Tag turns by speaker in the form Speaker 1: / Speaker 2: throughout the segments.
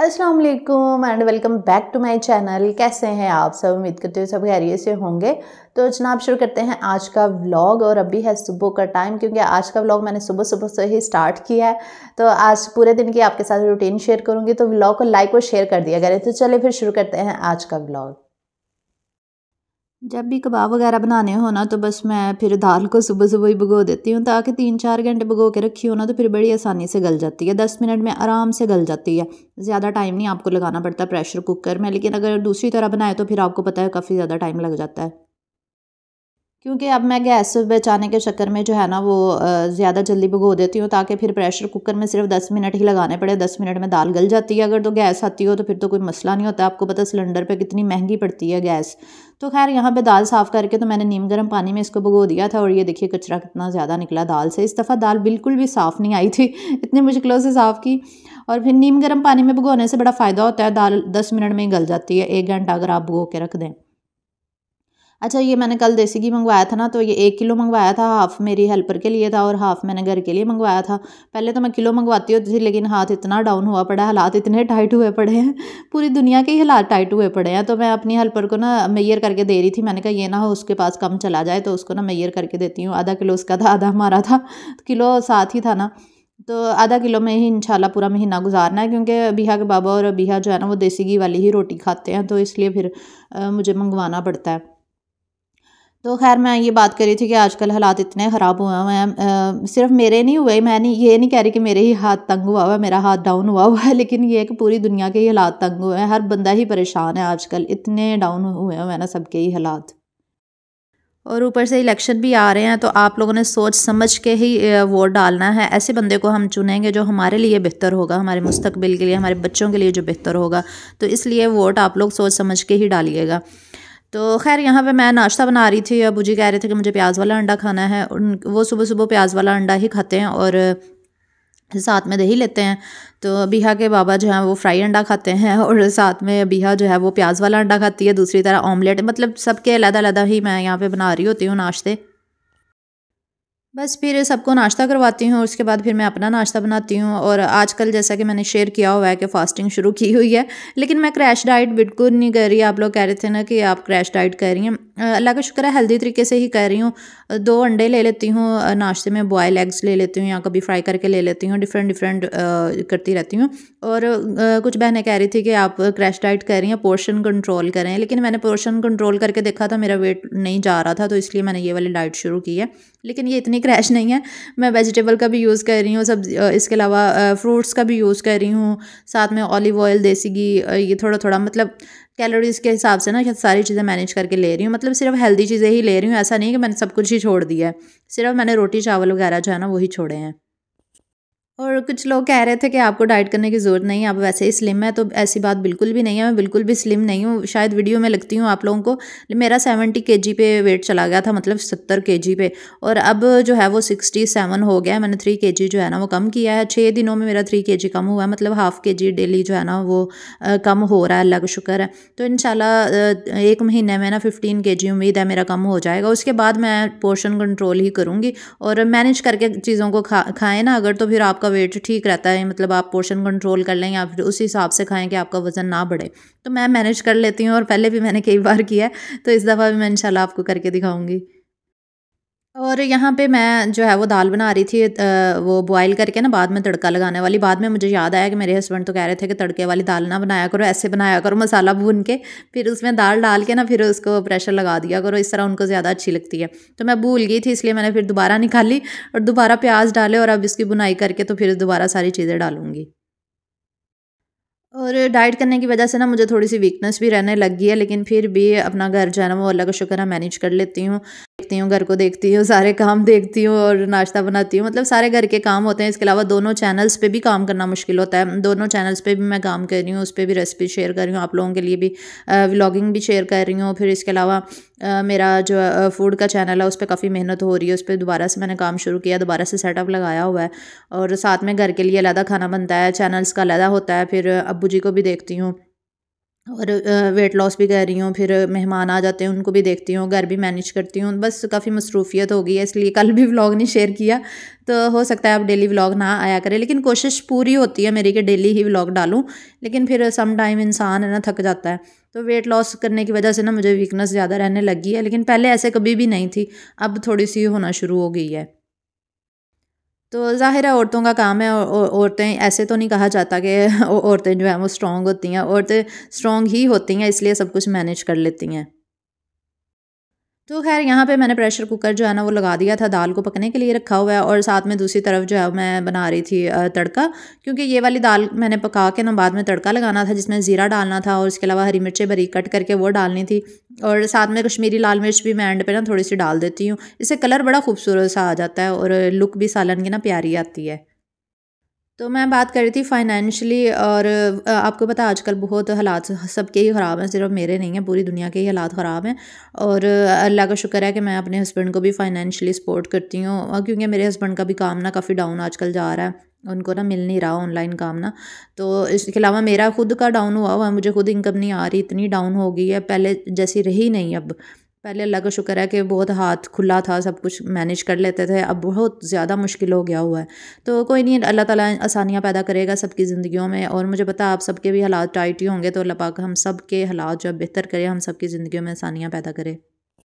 Speaker 1: अस्सलाम वालेकुम and welcome back to my channel कैसे हैं आप सब उम्मीद करते हो सब खैरियत से होंगे तो जनाब शुरू करते हैं आज का व्लॉग और अभी है सुबह का टाइम क्योंकि आज का व्लॉग मैंने सुबह सुबह से ही स्टार्ट किया है तो आज पूरे दिन की आपके साथ रूटीन शेयर करूँगी तो व्लॉग को लाइक और शेयर कर दिया करें तो चले फिर शुरू करते हैं आज का व्लॉग जब भी कबाब वगैरह बनाने हो ना तो बस मैं फिर दाल को सुबह सुबह ही भगो देती हूँ ताकि तीन चार घंटे भगो के रखी हो ना तो फिर बड़ी आसानी से गल जाती है दस मिनट में आराम से गल जाती है ज़्यादा टाइम नहीं आपको लगाना पड़ता प्रेशर कुकर में लेकिन अगर दूसरी तरह बनाए तो फिर आपको पता है काफ़ी ज़्यादा टाइम लग जाता है क्योंकि अब मैं गैस बचाने के चक्कर में जो है ना वो ज़्यादा जल्दी भगो देती हूँ ताकि फिर प्रेशर कुकर में सिर्फ दस मिनट ही लगाने पड़े दस मिनट में दाल गल जाती है अगर तो गैस आती हो तो फिर तो कोई मसला नहीं होता आपको पता सिलेंडर पे कितनी महंगी पड़ती है गैस तो खैर यहाँ पे दाल साफ़ करके तो मैंने नीम गर्म पानी में इसको भगो दिया था और ये देखिए कचरा कितना ज़्यादा निकला दाल से इस दफ़ा दाल बिल्कुल भी साफ़ नहीं आई थी इतनी मुश्किलों से साफ़ की और फिर नीम गर्म पानी में भगोने से बड़ा फ़ायदा होता है दाल दस मिनट में ही गल जाती है एक घंटा अगर आप भगो के रख दें अच्छा ये मैंने कल देसी घी मंगवाया था ना तो ये एक किलो मंगवाया था हाफ़ मेरी हेल्पर के लिए था और हाफ़ मैंने घर के लिए मंगवाया था पहले तो मैं किलो मंगवाती होती थी लेकिन हाथ इतना डाउन हुआ पड़ा हालात इतने टाइट हुए पड़े हैं पूरी दुनिया के ही हालात टाइट हुए पड़े हैं तो मैं अपनी हेल्पर को ना मैयर करके दे रही थी मैंने कहा ये ना हो उसके पास कम चला जाए तो उसको ना मैयर करके देती हूँ आधा किलो उसका था आधा हमारा था तो किलो साथ ही था ना तो आधा किलो में ही इंशाल्लाह पूरा महीना गुजारना है क्योंकि बिहा के बाबा और बिहा जो है ना वो देसी घी वाली ही रोटी खाते हैं तो इसलिए फिर मुझे मंगवाना पड़ता है तो खैर मैं ये बात कर रही थी कि आजकल हालात इतने ख़राब हुए हैं मैं सिर्फ मेरे नहीं हुए मैं नहीं ये नहीं कह रही कि मेरे ही हाथ तंग हुआ हुआ है मेरा हाथ डाउन हुआ हुआ है लेकिन ये है कि पूरी दुनिया के ही हालात तंग हुए हैं हर बंदा ही परेशान है आजकल इतने डाउन हुए हैं ना सबके ही हालात और ऊपर से इलेक्शन भी आ रहे हैं तो आप लोगों ने सोच समझ के ही वोट डालना है ऐसे बंदे को हम चुनेंगे जो हमारे लिए बेहतर होगा हमारे मुस्तकबिल के लिए हमारे बच्चों के लिए जो बेहतर होगा तो इसलिए वोट आप लोग सोच समझ के ही डालिएगा तो खैर यहाँ पे मैं नाश्ता बना रही थी अबू जी कह रहे थे कि मुझे प्याज वाला अंडा खाना है उन वो सुबह सुबह प्याज वाला अंडा ही खाते हैं और साथ में दही लेते हैं तो बीहा के बाबा जो है वो फ्राई अंडा खाते हैं और साथ में बीहा जो है वो प्याज वाला अंडा खाती है दूसरी तरह ऑमलेट मतलब सबके अलग अलग ही मैं यहाँ पे बना रही होती हूँ नाश्ते बस फिर सबको नाश्ता करवाती हूँ और उसके बाद फिर मैं अपना नाश्ता बनाती हूँ और आजकल जैसा कि मैंने शेयर किया हुआ है कि फ़ास्टिंग शुरू की हुई है लेकिन मैं क्रैश डाइट बिल्कुल नहीं कर रही आप लोग कह रहे थे ना कि आप क्रैश डाइट कर रही हैं अल्लाह का शुक्र है हेल्दी तरीके से ही कर रही हूँ दो अंडे ले लेती हूँ नाश्ते में बॉयल एग्स ले लेती हूँ या कभी फ्राई करके ले लेती हूँ डिफरेंट डिफरेंट करती रहती हूँ और कुछ बहनें कह रही थी कि आप क्रैश डाइट कर रही हैं पोर्शन कंट्रोल करें लेकिन मैंने पोर्शन कंट्रोल करके देखा था मेरा वेट नहीं जा रहा था तो इसलिए मैंने ये वाली डाइट शुरू की है लेकिन ये इतनी क्रैश नहीं है मैं वेजिटेबल का भी यूज़ कर रही हूँ सब्जी इसके अलावा फ्रूट्स का भी यूज़ कर रही हूँ साथ में ऑलिव ऑयल देसी घी ये थोड़ा थोड़ा मतलब कैलोरीज़ के हिसाब से ना सारी चीज़ें मैनेज करके ले रही हूँ मतलब सिर्फ हेल्दी चीज़ें ही ले रही हूँ ऐसा नहीं कि मैंने सब कुछ ही छोड़ दिया है सिर्फ मैंने रोटी चावल वगैरह जो है ना वही छोड़े हैं और कुछ लोग कह रहे थे कि आपको डाइट करने की ज़रूरत नहीं है आप वैसे ही स्लिम है तो ऐसी बात बिल्कुल भी नहीं है मैं बिल्कुल भी स्लिम नहीं हूँ शायद वीडियो में लगती हूँ आप लोगों को मेरा सेवेंटी के जी पे वेट चला गया था मतलब सत्तर के जी पे और अब जो है वो सिक्सटी सेवन हो गया है मैंने थ्री के जी जो है ना वो कम किया है छः दिनों में मेरा थ्री के जी कम हुआ है मतलब हाफ़ के जी डेली जो है ना वो कम हो रहा है अल्लाह का शुक्र है तो इन एक महीने में ना फिफ्टीन के जी उम्मीद है मेरा कम हो जाएगा उसके बाद मैं पोर्शन कंट्रोल ही करूँगी और मैनेज करके चीज़ों को खा खाएँ ना अगर तो फिर आप आपका वेट ठीक रहता है मतलब आप पोर्शन कंट्रोल कर लें या फिर उसी हिसाब से खाएं कि आपका वज़न ना बढ़े तो मैं मैनेज कर लेती हूँ और पहले भी मैंने कई बार किया है तो इस दफ़ा भी मैं इंशाल्लाह आपको करके दिखाऊँगी और यहाँ पे मैं जो है वो दाल बना रही थी वो बॉईल करके ना बाद में तड़का लगाने वाली बाद में मुझे याद आया कि मेरे हस्बैंड तो कह रहे थे कि तड़के वाली दाल ना बनाया करो ऐसे बनाया करो मसाला भून के फिर उसमें दाल डाल के ना फिर उसको प्रेशर लगा दिया करो इस तरह उनको ज़्यादा अच्छी लगती है तो मैं भूल गई थी इसलिए मैंने फिर दोबारा निकाली और दोबारा प्याज डाले और अब इसकी बुनाई करके तो फिर दोबारा सारी चीज़ें डालूंगी और डाइट करने की वजह से ना मुझे थोड़ी सी वीकनेस भी रहने लगी है लेकिन फिर भी अपना घर जो है ना वो अल्लाह का शुक्र है मैनेज कर लेती हूँ देखती हूँ घर को देखती हूँ सारे काम देखती हूँ और नाश्ता बनाती हूँ मतलब सारे घर के काम होते हैं इसके अलावा दोनों चैनल्स पे भी काम करना मुश्किल होता है दोनों चैनल्स पर भी मैं काम कर रही हूँ उस पर भी रेसिपी शेयर कर रही हूँ आप लोगों के लिए भी व्लॉगिंग भी शेयर कर रही हूँ फिर इसके अलावा मेरा जो फूड का चैनल है उस पर काफ़ी मेहनत हो रही है उस पर दोबारा से मैंने काम शुरू किया दोबारा से सेटअप लगाया हुआ है और साथ में घर के लिए अलहदा खाना बनता है चैनल्स का अलहदा होता है फिर अब बाबू जी को भी देखती हूँ और वेट लॉस भी कर रही हूँ फिर मेहमान आ जाते हैं उनको भी देखती हूँ घर भी मैनेज करती हूँ बस काफ़ी मसरूफियत हो गई है इसलिए कल भी व्लॉग नहीं शेयर किया तो हो सकता है आप डेली व्लॉग ना आया करें लेकिन कोशिश पूरी होती है मेरी कि डेली ही व्लॉग डालूँ लेकिन फिर सम टाइम इंसान है ना थक जाता है तो वेट लॉस करने की वजह से ना मुझे वीकनेस ज़्यादा रहने लगी है लेकिन पहले ऐसे कभी भी नहीं थी अब थोड़ी सी होना शुरू हो गई है तो ज़ाहिर है औरतों का काम है औरतें ऐसे तो नहीं कहा जाता कि औरतें जो हैं वो स्ट्रॉन्ग होती हैं औरतें स्ट्रांग ही होती हैं इसलिए सब कुछ मैनेज कर लेती हैं तो खैर यहाँ पे मैंने प्रेशर कुकर जो है ना वो लगा दिया था दाल को पकने के लिए रखा हुआ है और साथ में दूसरी तरफ जो है मैं बना रही थी तड़का क्योंकि ये वाली दाल मैंने पका के ना बाद में तड़का लगाना था जिसमें ज़ीरा डालना था और उसके अलावा हरी मिर्चें बरी कट करके वो डालनी थी और साथ में कश्मीरी लाल मिर्च भी मैं एंड पे ना थोड़ी सी डाल देती हूँ इससे कलर बड़ा खूबसूरत सा आ जाता है और लुक भी सालन की ना प्यारी आती है तो मैं बात कर रही थी फाइनेंशली और आपको पता है आजकल बहुत हालात सबके ही ख़राब हैं सिर्फ मेरे नहीं हैं पूरी दुनिया के ही हालात ख़राब हैं और अल्लाह का शुक्र है कि मैं अपने हस्बैंड को भी फाइनेंशली सपोर्ट करती हूँ क्योंकि मेरे हस्बैंड का भी काम ना काफ़ी डाउन आजकल जा रहा है उनको ना मिल नहीं रहा ऑनलाइन काम ना तो इसके अलावा मेरा खुद का डाउन हुआ हुआ है मुझे खुद इनकम नहीं आ रही इतनी डाउन हो गई है पहले जैसी रही नहीं अब पहले अल्लाह का शुक्र है कि बहुत हाथ खुला था सब कुछ मैनेज कर लेते थे अब बहुत ज़्यादा मुश्किल हो गया हुआ है तो कोई नहीं अल्लाह ताला आसानियाँ पैदा करेगा सबकी ज़िंदगियों में और मुझे पता आप सबके भी हालात टाइट ही होंगे तो अल्लाह पाक हम सब के हालात जो बेहतर करें हम सबकी ज़िंदगियों में आसानियाँ पैदा करें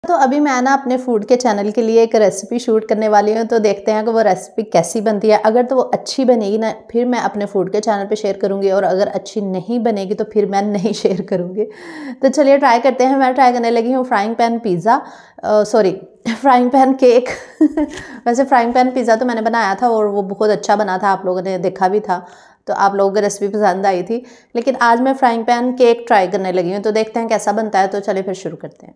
Speaker 1: तो अभी मैं ना अपने फूड के चैनल के लिए एक रेसिपी शूट करने वाली हूँ तो देखते हैं कि वो रेसिपी कैसी बनती है अगर तो वो अच्छी बनेगी ना फिर मैं अपने फूड के चैनल पे शेयर करूँगी और अगर अच्छी नहीं बनेगी तो फिर मैं नहीं शेयर करूँगी तो चलिए ट्राई करते हैं मैं ट्राई करने लगी हूँ frying pan pizza sorry frying pan cake वैसे फ्राइंग पैन पिज़्ज़ा तो मैंने बनाया था और वो बहुत अच्छा बना था आप लोगों ने देखा भी था तो आप लोगों को रेसिपी पसंद आई थी लेकिन आज मैं फ्राइंग पैन केक ट्राई करने लगी हूँ तो देखते हैं कैसा बनता है तो चलिए फिर शुरू करते हैं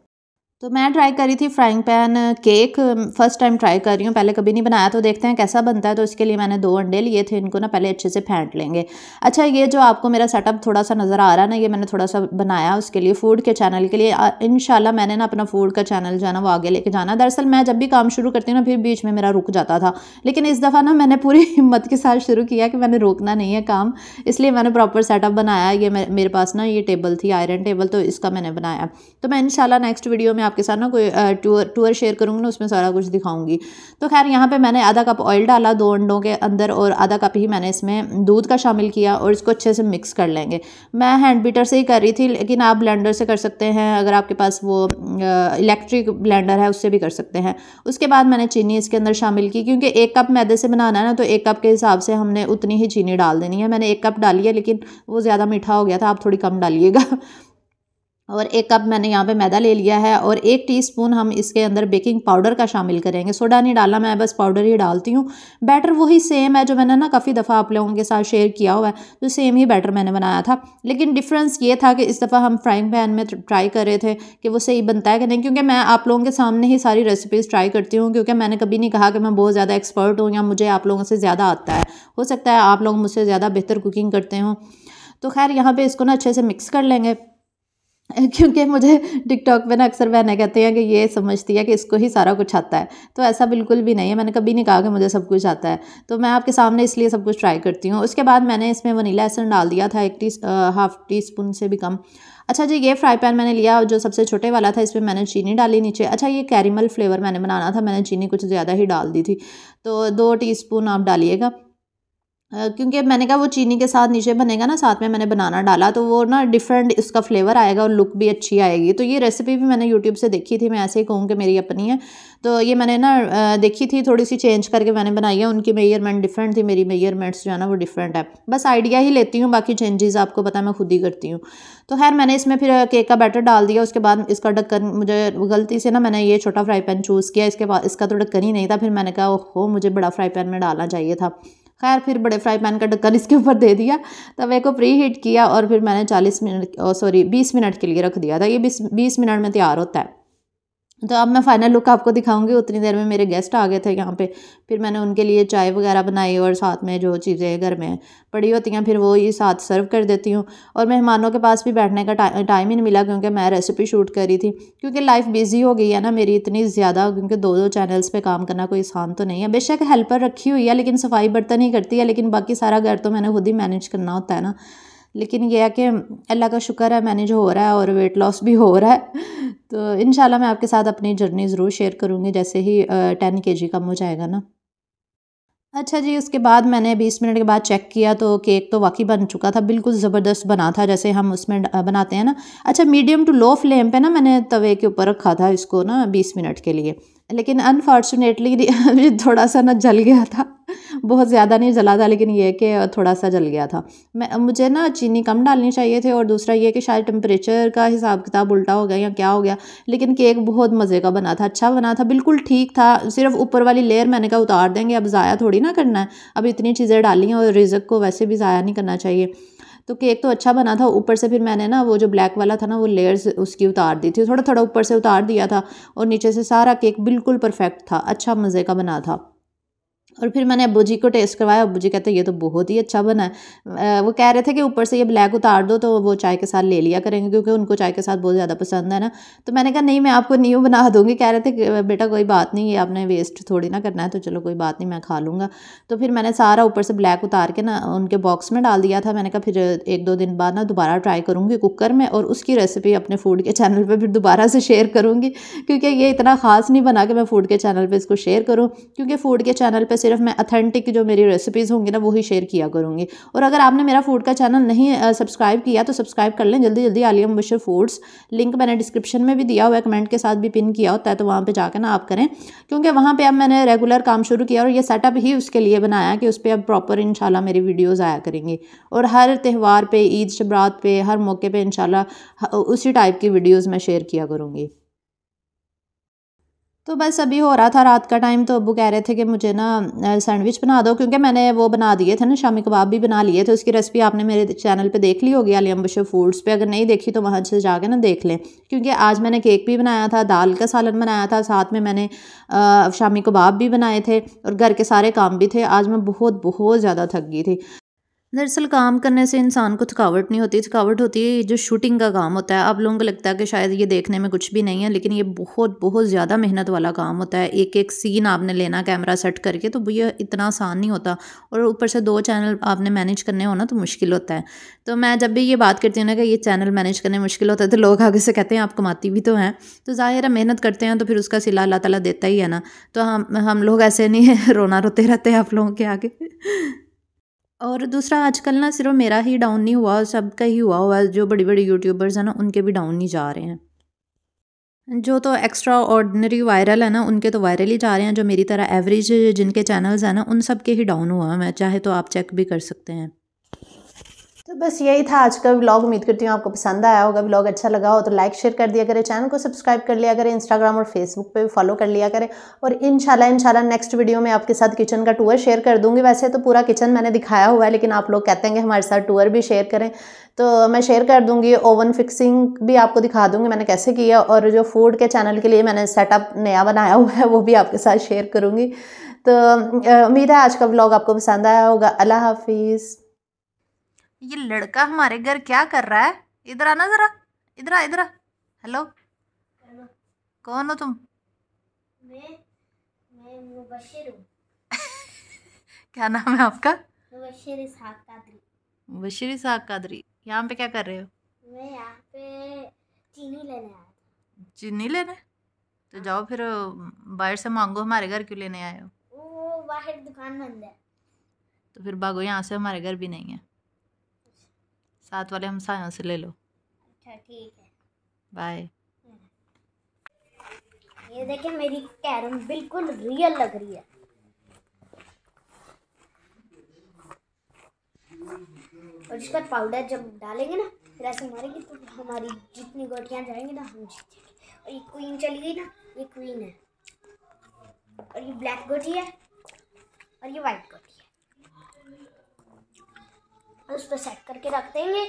Speaker 1: तो मैं ट्राई करी थी frying pan cake first time try कर रही हूँ पहले कभी नहीं बनाया तो देखते हैं कैसा बनता है तो इसके लिए मैंने दो अंडे लिए थे इनको ना पहले अच्छे से फेंट लेंगे अच्छा ये जो आपको मेरा सेटअप थोड़ा सा नज़र आ रहा है ना ये मैंने थोड़ा सा बनाया उसके लिए फूड के चैनल के लिए इन मैंने ना अपना फूड का चैनल जाना वो आगे लेके जाना दरअसल मैं जब भी काम शुरू करती हूँ ना फिर बीच में मेरा रुक जाता था लेकिन इस दफ़ा ना मैंने पूरी हिम्मत के साथ शुरू किया कि मैंने रोकना नहीं है काम इसलिए मैंने प्रॉपर सेटअप बनाया ये मेरे पास ना ये टेबल थी आयरन टेबल तो इसका मैंने बनाया तो मैं इन नेक्स्ट वीडियो में आपके साथ ना कोई टूर टूर शेयर करूँगी ना उसमें सारा कुछ दिखाऊँगी तो खैर यहाँ पर मैंने आधा कप ऑयल डाला दो अंडों के अंदर और आधा कप ही मैंने इसमें दूध का शामिल किया और इसको अच्छे से मिक्स कर लेंगे मैं हैंड बीटर से ही कर रही थी लेकिन आप ब्लेंडर से कर सकते हैं अगर आपके पास वो इलेक्ट्रिक ब्लेंडर है उससे भी कर सकते हैं उसके बाद मैंने चीनी इसके अंदर शामिल की क्योंकि एक कप मैदे से बनाना है ना तो एक कप के हिसाब से हमने उतनी ही चीनी डाल देनी है मैंने एक कप डाली है लेकिन वो ज़्यादा मीठा हो गया था आप थोड़ी कम डालिएगा और एक कप मैंने यहाँ पे मैदा ले लिया है और एक टीस्पून हम इसके अंदर बेकिंग पाउडर का शामिल करेंगे सोडा नहीं डाला मैं बस पाउडर ही डालती हूँ बैटर वही सेम है जो मैंने ना काफ़ी दफ़ा आप लोगों के साथ शेयर किया हुआ है तो सेम ही बैटर मैंने बनाया था लेकिन डिफरेंस ये था कि इस दफ़ा हम फ्राइंग पैन में ट्राई कर रहे थे कि वो सही बनता है कि नहीं क्योंकि मैं आप लोगों के सामने ही सारी रेसिपीज़ ट्राई करती हूँ क्योंकि मैंने कभी नहीं कहा कि मैं बहुत ज़्यादा एक्सपर्ट हूँ या मुझे आप लोगों से ज़्यादा आता है हो सकता है आप लोग मुझसे ज़्यादा बेहतर कुकिंग करते हों तो खैर यहाँ पर इसको ना अच्छे से मिक्स कर लेंगे क्योंकि मुझे टिकटॉक पे ना अक्सर बहनें कहती हैं कि ये समझती है कि इसको ही सारा कुछ आता है तो ऐसा बिल्कुल भी नहीं है मैंने कभी नहीं कहा कि मुझे सब कुछ आता है तो मैं आपके सामने इसलिए सब कुछ ट्राई करती हूँ उसके बाद मैंने इसमें वनीला एसन डाल दिया था एक टी हाफ़ टी स्पून से भी कम अच्छा जी ये फ्राई पैन मैंने लिया जो सबसे छोटे वाला था इसमें मैंने चीनी डाली नीचे अच्छा ये कैरीमल फ्लेवर मैंने बनाना था मैंने चीनी कुछ ज़्यादा ही डाल दी थी तो दो टी आप डालिएगा क्योंकि मैंने कहा वो चीनी के साथ नीचे बनेगा ना साथ में मैंने बनाना डाला तो वो ना डिफरेंट इसका फ्लेवर आएगा और लुक भी अच्छी आएगी तो ये रेसिपी भी मैंने यूट्यूब से देखी थी मैं ऐसे ही कहूँ कि मेरी अपनी है तो ये मैंने ना देखी थी थोड़ी सी चेंज करके मैंने बनाई है उनकी मेयरमेंट डिफरेंट थी मेरी मेयरमेंट्स जो है ना वो डिफरेंट है बस आइडिया ही लेती हूँ बाकी चेंजेस आपको पता है मैं खुद ही करती हूँ तो खैर मैंने इसमें फिर केक का बैटर डाल दिया उसके बाद इसका ढक्कन मुझे गलती से ना मैंने ये छोटा फ्राई पैन चूज़ किया इसके बाद इसका तो ढक्कन ही नहीं था फिर मैंने कहा ओहो मुझे बड़ा फ्राई पैन में डालना चाहिए था खैर फिर बड़े फ्राई पैन का ढक्कन इसके ऊपर दे दिया तवे को प्री हीट किया और फिर मैंने चालीस मिनट सॉरी बीस मिनट के लिए रख दिया था ये बीस बीस मिनट में तैयार होता है तो अब मैं फ़ाइनल लुक आपको दिखाऊंगी उतनी देर में मेरे गेस्ट आ गए थे यहाँ पे फिर मैंने उनके लिए चाय वगैरह बनाई और साथ में जो चीज़ें घर में पड़ी होती हैं फिर वो ही साथ सर्व कर देती हूँ और मेहमानों के पास भी बैठने का टाइम ही नहीं मिला क्योंकि मैं रेसिपी शूट कर रही थी क्योंकि लाइफ बिज़ी हो गई है ना मेरी इतनी ज़्यादा क्योंकि दो दो चैनल्स पर काम करना कोई आसान तो नहीं है बेशक हेल्पर रखी हुई है लेकिन सफाई बर्तन ही करती है लेकिन बाकी सारा घर तो मैंने खुद ही मैनेज करना होता है ना लेकिन यह है कि अल्लाह का शुक्र है मैनेज हो रहा है और वेट लॉस भी हो रहा है तो इन मैं आपके साथ अपनी जर्नी ज़रूर शेयर करूँगी जैसे ही टेन के जी कम हो जाएगा ना अच्छा जी उसके बाद मैंने बीस मिनट के बाद चेक किया तो केक तो वाकई बन चुका था बिल्कुल ज़बरदस्त बना था जैसे हम उसमें बनाते हैं ना अच्छा मीडियम टू लो फ्लेम पे ना मैंने तवे के ऊपर रखा था इसको ना बीस मिनट के लिए लेकिन अनफॉर्चुनेटली थोड़ा सा ना जल गया था बहुत ज़्यादा नहीं जला था लेकिन ये कि थोड़ा सा जल गया था मैं मुझे ना चीनी कम डालनी चाहिए थी और दूसरा ये कि शायद टेम्परेचर का हिसाब किताब उल्टा हो गया या क्या हो गया लेकिन केक बहुत मज़े का बना था अच्छा बना था बिल्कुल ठीक था सिर्फ ऊपर वाली लेयर मैंने कहा उतार देंगे अब ज़ाया थोड़ी ना करना है अब इतनी चीज़ें डाली हैं और रिजक को वैसे भी ज़ाया नहीं करना चाहिए तो केक तो अच्छा बना था ऊपर से फिर मैंने ना वो जो ब्लैक वाला था ना वो लेयर्स उसकी उतार दी थी थोड़ा थोड़ा ऊपर से उतार दिया था और नीचे से सारा केक बिल्कुल परफेक्ट था अच्छा मज़े का बना था और फिर मैंने अबू जी को टेस्ट करवाया अबू जी कहते ये तो बहुत ही अच्छा बना है वो कह रहे थे कि ऊपर से ये ब्लैक उतार दो तो वो चाय के साथ ले लिया करेंगे क्योंकि उनको चाय के साथ बहुत ज़्यादा पसंद है ना तो मैंने कहा नहीं मैं आपको न्यू बना दूँगी कह रहे थे बेटा कोई बात नहीं ये आपने वेस्ट थोड़ी ना करना है तो चलो कोई बात नहीं मैं खा लूँगा तो फिर मैंने सारा ऊपर से ब्लैक उतार के ना उनके बॉक्स में डाल दिया था मैंने कहा फिर एक दो दिन बाद ना दोबारा ट्राई करूँगी कुकर में और उसकी रेसिपी अपने फूड के चैनल पर फिर दोबारा से शेयर करूँगी क्योंकि ये इतना ख़ास नहीं बना कि मैं फूड के चैनल पर इसको शेयर करूँ क्योंकि फूड के चैनल पर सिर्फ मैं अथेंटिक जो मेरी रेसिपीज़ होंगी ना वही शेयर किया करूँगी और अगर आपने मेरा फूड का चैनल नहीं सब्सक्राइब किया तो सब्सक्राइब कर लें जल्दी जल्दी आलिया मुबशर फूड्स लिंक मैंने डिस्क्रिप्शन में भी दिया हुआ है कमेंट के साथ भी पिन किया होता है तो वहाँ पर जाकर ना आप करें क्योंकि वहाँ पर अब मैंने रेगुलर काम शुरू किया और ये सेटअप ही उसके लिए बनाया कि उस पर अब प्रॉपर इन मेरी वीडियोज़ आया करेंगी और हर त्यौहार पर ईद शबरात पर हर मौके पर इन उसी टाइप की वीडियोज़ मैं शेयर किया करूँगी तो बस अभी हो रहा था रात का टाइम तो अबू कह रहे थे कि मुझे ना सैंडविच बना दो क्योंकि मैंने वो बना दिए थे ना शामी कबाब भी बना लिए थे उसकी रेसिपी आपने मेरे चैनल पे देख ली होगी अली बशो फूड्स पे अगर नहीं देखी तो वहाँ से जाके ना देख लें क्योंकि आज मैंने केक भी बनाया था दाल का सालन बनाया था साथ में मैंने शामी कबाब भी बनाए थे और घर के सारे काम भी थे आज मैं बहुत बहुत ज़्यादा थक गई थी दरअसल काम करने से इंसान को थकावट नहीं होती थकावट होती है जो शूटिंग का काम होता है आप लोगों को लगता है कि शायद ये देखने में कुछ भी नहीं है लेकिन ये बहुत बहुत ज़्यादा मेहनत वाला काम होता है एक एक सीन आपने लेना कैमरा सेट करके तो ये इतना आसान नहीं होता और ऊपर से दो चैनल आपने मैनेज करने होना तो मुश्किल होता है तो मैं जब भी ये बात करती हूँ ना कि ये चैनल मैनेज करने मुश्किल होता है तो लोग आगे से कहते हैं आप कमाती भी तो हैं तो ज़ाहिर है मेहनत करते हैं तो फिर उसका सिला अल्लाह तला देता ही है ना तो हम हम लोग ऐसे नहीं रोना रोते रहते हैं आप लोगों के आगे और दूसरा आजकल ना सिर्फ मेरा ही डाउन नहीं हुआ सबका ही हुआ हुआ जो बड़ी बड़ी यूट्यूबर्स हैं ना उनके भी डाउन नहीं जा रहे हैं जो तो एक्स्ट्रा ऑर्डनरी वायरल है ना उनके तो वायरल ही जा रहे हैं जो मेरी तरह एवरेज जिनके चैनल्स हैं ना उन सब के ही डाउन हुआ है चाहे तो आप चेक भी कर सकते हैं तो बस यही था आज का व्लॉग उम्मीद करती हूँ आपको पसंद आया होगा व्लॉग अच्छा लगा हो तो लाइक शेयर कर दिया करें चैनल को सब्सक्राइब कर लिया करें इंस्टाग्राम और फेसबुक पे भी फॉलो कर लिया करें और इंशाल्लाह इंशाल्लाह नेक्स्ट वीडियो में आपके साथ किचन का टूर शेयर कर दूँगी वैसे तो पूरा किचन मैंने दिखाया हुआ है लेकिन आप लोग कहते हैं कि हमारे साथ टूर भी शेयर करें तो मैं शेयर कर दूँगी ओवन फिक्सिंग भी आपको दिखा दूँगी मैंने कैसे किया और जो फूड के चैनल के लिए मैंने सेटअप नया बनाया हुआ है वो भी आपके साथ शेयर करूँगी तो उम्मीद है आज का ब्लॉग आपको पसंद आया होगा अल्लाह हाफिज़ ये लड़का हमारे घर क्या कर रहा है इधर आना ज़रा इधर आ इधर हेलो कौन हो तुम मैं मैं मुबशिर हूँ क्या नाम है आपका मुबशिर इसहाक कादरी मुबशिर इसहाक कादरी यहाँ पे क्या कर रहे हो मैं यहाँ पे चीनी लेने आया चीनी लेने तो जाओ फिर बाहर से मांगो हमारे घर क्यों लेने आए हो वो बाहर दुकान बंद है तो फिर भागो यहाँ से हमारे घर भी नहीं है साथ वाले हम सा से ले लो अच्छा ठीक है बाय ये देखिए मेरी कैरम बिल्कुल रियल लग रही है और इसका पाउडर जब डालेंगे ना फिर ऐसे मारेंगे तो हमारी जितनी गोटियाँ जाएंगी ना हम जीत और ये क्वीन चली गई ना ये क्वीन है और ये ब्लैक गोटी है और ये वाइट गोटी उस पर सेट करके रख देंगे